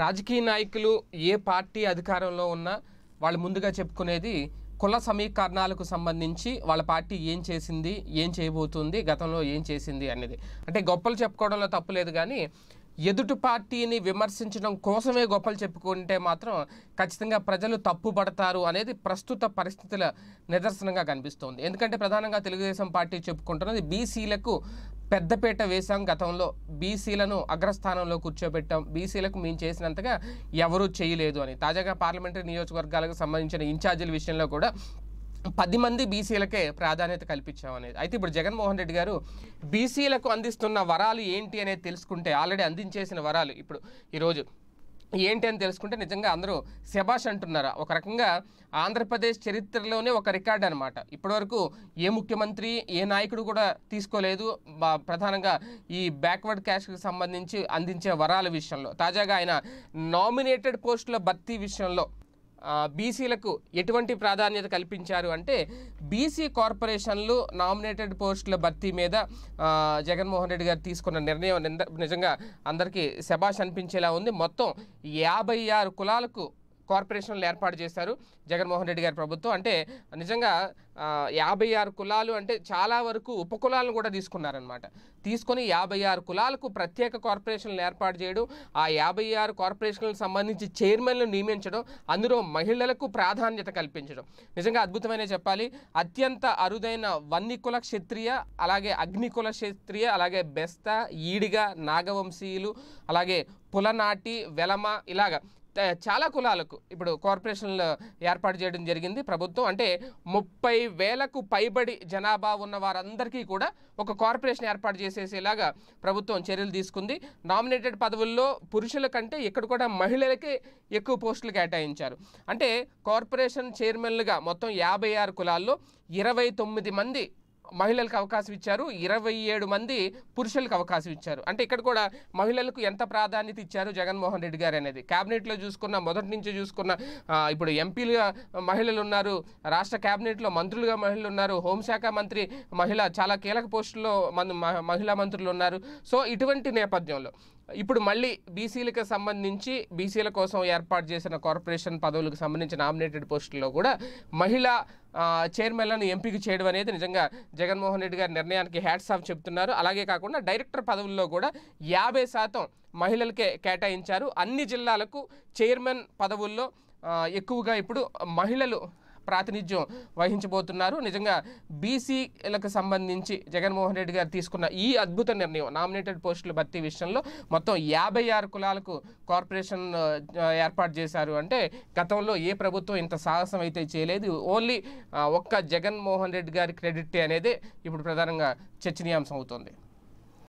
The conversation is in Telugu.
రాజకీయ నాయకులు ఏ పార్టీ అధికారంలో ఉన్నా వాళ్ళు ముందుగా చెప్పుకునేది కుల సమీకరణాలకు సంబంధించి వాళ్ళ పార్టీ ఏం చేసింది ఏం చేయబోతుంది గతంలో ఏం చేసింది అనేది అంటే గొప్పలు చెప్పుకోవడంలో తప్పులేదు కానీ ఎదుటి పార్టీని విమర్శించడం కోసమే గొప్పలు చెప్పుకుంటే మాత్రం ఖచ్చితంగా ప్రజలు తప్పుబడతారు అనేది ప్రస్తుత పరిస్థితుల నిదర్శనంగా కనిపిస్తోంది ఎందుకంటే ప్రధానంగా తెలుగుదేశం పార్టీ చెప్పుకుంటున్నది బీసీలకు పెద్దపేట వేశాం గతంలో బీసీలను అగ్రస్థానంలో కూర్చోబెట్టాం బీసీలకు మేము చేసినంతగా ఎవరూ చేయలేదు అని తాజాగా పార్లమెంటరీ నియోజకవర్గాలకు సంబంధించిన ఇన్ఛార్జీల విషయంలో కూడా పది మంది బీసీలకే ప్రాధాన్యత కల్పించామనేది అయితే ఇప్పుడు జగన్మోహన్ రెడ్డి గారు బీసీలకు అందిస్తున్న వరాలు ఏంటి అనేది తెలుసుకుంటే ఆల్రెడీ అందించేసిన వరాలు ఇప్పుడు ఈరోజు ఏంటి అని తెలుసుకుంటే నిజంగా అందరూ శభాష్ అంటున్నారు ఒక రకంగా ఆంధ్రప్రదేశ్ చరిత్రలోనే ఒక రికార్డ్ అనమాట ఇప్పటివరకు ఏ ముఖ్యమంత్రి ఏ నాయకుడు కూడా తీసుకోలేదు ప్రధానంగా ఈ బ్యాక్వర్డ్ క్యాష్కి సంబంధించి అందించే వరాల విషయంలో తాజాగా ఆయన నామినేటెడ్ పోస్టుల భర్తీ విషయంలో బీసీలకు ఎటువంటి ప్రాధాన్యత కల్పించారు అంటే బీసీ కార్పొరేషన్లు నామినేటెడ్ పోస్టుల భర్తీ మీద జగన్మోహన్ రెడ్డి గారు తీసుకున్న నిర్ణయం నిజంగా అందరికీ శభాష్ అనిపించేలా ఉంది మొత్తం యాభై ఆరు కులాలకు కార్పొరేషన్లు ఏర్పాటు చేశారు జగన్మోహన్ రెడ్డి గారి ప్రభుత్వం అంటే నిజంగా యాభై ఆరు కులాలు అంటే చాలా వరకు ఉపకులాలను కూడా తీసుకున్నారనమాట తీసుకొని యాభై ఆరు కులాలకు ప్రత్యేక కార్పొరేషన్లు ఏర్పాటు చేయడం ఆ యాభై ఆరు కార్పొరేషన్లకు సంబంధించి చైర్మన్లు నియమించడం అందులో మహిళలకు ప్రాధాన్యత కల్పించడం నిజంగా అద్భుతమైన చెప్పాలి అత్యంత అరుదైన వన్నికుల క్షత్రియ అలాగే అగ్నికుల క్షత్రియ అలాగే బెస్త ఈడిగ నాగవంశీయులు అలాగే పులనాటి వెలమ ఇలాగ చాలా కులాలకు ఇప్పుడు కార్పొరేషన్లు ఏర్పాటు చేయడం జరిగింది ప్రభుత్వం అంటే ముప్పై వేలకు పైబడి జనాభా ఉన్న వారందరికీ కూడా ఒక కార్పొరేషన్ ఏర్పాటు చేసేసేలాగా ప్రభుత్వం చర్యలు తీసుకుంది నామినేటెడ్ పదవుల్లో పురుషుల కంటే ఇక్కడ కూడా మహిళలకే ఎక్కువ పోస్టులు కేటాయించారు అంటే కార్పొరేషన్ చైర్మన్లుగా మొత్తం యాభై ఆరు కులాల్లో ఇరవై తొమ్మిది మంది మహిళలకు అవకాశం ఇచ్చారు ఇరవై ఏడు మంది పురుషులకు అవకాశం ఇచ్చారు అంటే ఇక్కడ కూడా మహిళలకు ఎంత ప్రాధాన్యత ఇచ్చారు జగన్మోహన్ రెడ్డి గారు అనేది క్యాబినెట్లో చూసుకున్న మొదటి నుంచి చూసుకున్న ఇప్పుడు ఎంపీలుగా మహిళలు ఉన్నారు రాష్ట్ర క్యాబినెట్లో మంత్రులుగా మహిళలు ఉన్నారు హోంశాఖ మంత్రి మహిళ చాలా కీలక పోస్టుల్లో మహిళా మంత్రులు ఉన్నారు సో ఇటువంటి నేపథ్యంలో ఇప్పుడు మళ్ళీ బీసీలకు సంబంధించి బీసీల కోసం ఏర్పాటు చేసిన కార్పొరేషన్ పదవులకు సంబంధించిన నామినేటెడ్ పోస్టుల్లో కూడా మహిళా చైర్మన్లను ఎంపిక చేయడం అనేది నిజంగా జగన్మోహన్ రెడ్డి గారి నిర్ణయానికి హ్యాట్స్ ఆఫ్ చెప్తున్నారు అలాగే కాకుండా డైరెక్టర్ పదవుల్లో కూడా యాభై శాతం మహిళలకే కేటాయించారు అన్ని జిల్లాలకు చైర్మన్ పదవుల్లో ఎక్కువగా ఇప్పుడు మహిళలు ప్రాతినిధ్యం వహించబోతున్నారు నిజంగా బీసీలకు సంబంధించి జగన్మోహన్ రెడ్డి గారు తీసుకున్న ఈ అద్భుత నిర్ణయం నామినేటెడ్ పోస్టుల భర్తీ విషయంలో మొత్తం యాభై ఆరు కులాలకు కార్పొరేషన్ ఏర్పాటు చేశారు అంటే గతంలో ఏ ప్రభుత్వం ఇంత సాహసం అయితే చేయలేదు ఓన్లీ ఒక్క జగన్మోహన్ రెడ్డి గారి క్రెడిట్ అనేది ఇప్పుడు ప్రధానంగా చర్చనీయాంశం అవుతుంది